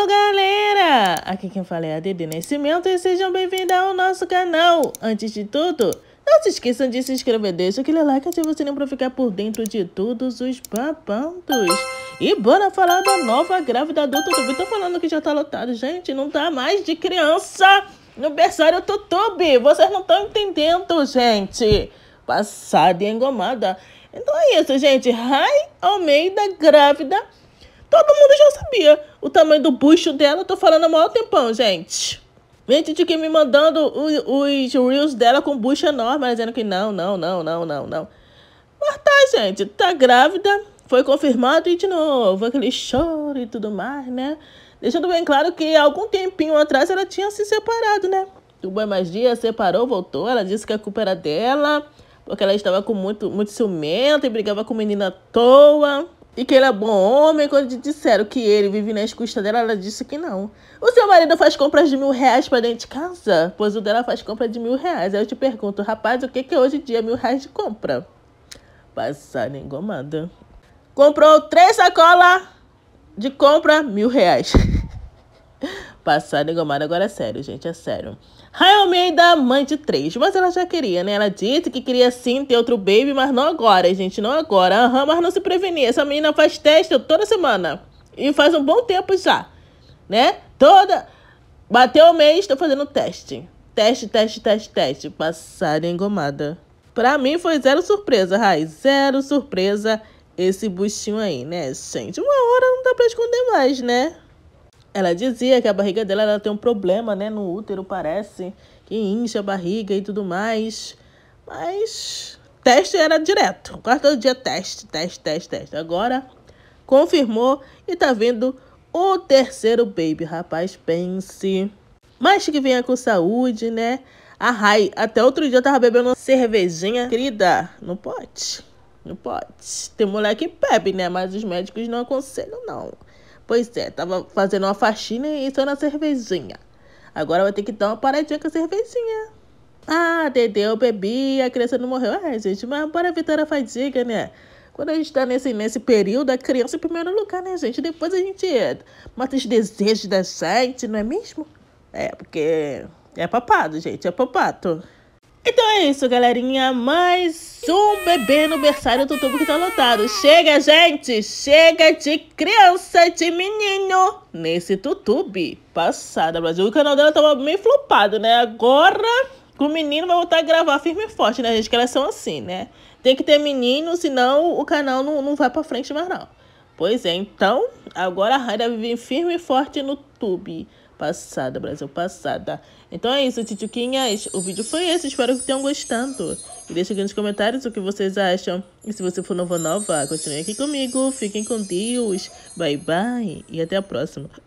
Fala galera! Aqui quem fala é a Dede Nascimento e sejam bem-vindos ao nosso canal! Antes de tudo, não se esqueçam de se inscrever, deixa aquele like e ativa você sininho para ficar por dentro de todos os papandos. E bora falar da nova grávida do YouTube. Tô falando que já tá lotado, gente, não tá mais de criança no berçário YouTube. Vocês não estão entendendo, gente. Passada e engomada. Então é isso, gente. Rai Almeida grávida Todo mundo já sabia o tamanho do bucho dela. Eu tô falando há maior tempão, gente. Gente de que me mandando os, reels dela com bucho enorme, dizendo que não, não, não, não, não, não. Mas tá, gente, tá grávida, foi confirmado e de novo aquele choro e tudo mais, né? Deixando bem claro que algum tempinho atrás ela tinha se separado, né? O Boi Magia separou, voltou, ela disse que a culpa era dela, porque ela estava com muito, muito ciumenta e brigava com menina à toa e que ele é bom homem, quando disseram que ele vive nas custas dela, ela disse que não. O seu marido faz compras de mil reais para dentro de casa? Pois o dela faz compra de mil reais. Aí eu te pergunto, rapaz, o que, que é hoje em dia é mil reais de compra? Passar engomada. Comprou três sacolas de compra, mil reais. Passar engomada. Agora é sério, gente, é sério. Ray Almeida, mãe de três. Mas ela já queria, né? Ela disse que queria sim ter outro baby, mas não agora, gente, não agora. Aham, uhum, mas não se prevenir. Essa menina faz teste toda semana. E faz um bom tempo já, né? Toda. Bateu o mês, tô fazendo teste. Teste, teste, teste, teste. Passar engomada. Pra mim foi zero surpresa, Rai. Zero surpresa esse buchinho aí, né, gente? Uma hora não dá pra esconder mais, né? Ela dizia que a barriga dela ela tem um problema, né, no útero, parece, que incha a barriga e tudo mais. Mas teste era direto. quarto dia teste, teste, teste, teste. Agora confirmou e tá vindo o terceiro baby, rapaz, pense. Mas que venha com saúde, né? A Rai, até outro dia eu tava bebendo cervejinha. Querida, não pode. Não pode. Tem moleque que bebe, né? Mas os médicos não aconselham, não. Pois é, tava fazendo uma faxina e só na cervejinha. Agora vai ter que dar uma paradinha com a cervejinha. Ah, Dedê, eu bebi, a criança não morreu. É, gente, mas bora evitar a fadiga, né? Quando a gente está nesse, nesse período, a criança em primeiro lugar, né, gente? Depois a gente mata os desejos da gente, não é mesmo? É, porque é papado, gente, é papato. Então é isso, galerinha. Mais um bebê no berçário do tubo que tá lotado. Chega, gente! Chega de criança, de menino! Nesse tutube. Passada, Brasil. O canal dela tava meio flopado, né? Agora o menino vai voltar a gravar firme e forte, né, gente? Que elas são assim, né? Tem que ter menino, senão o canal não, não vai pra frente mais, não. Pois é, então, agora a Raida vive firme e forte no tube. Passada, Brasil, passada. Então é isso, titioquinhas. O vídeo foi esse. Espero que tenham gostado. E deixe aqui nos comentários o que vocês acham. E se você for nova nova, continue aqui comigo. Fiquem com Deus. Bye, bye. E até a próxima.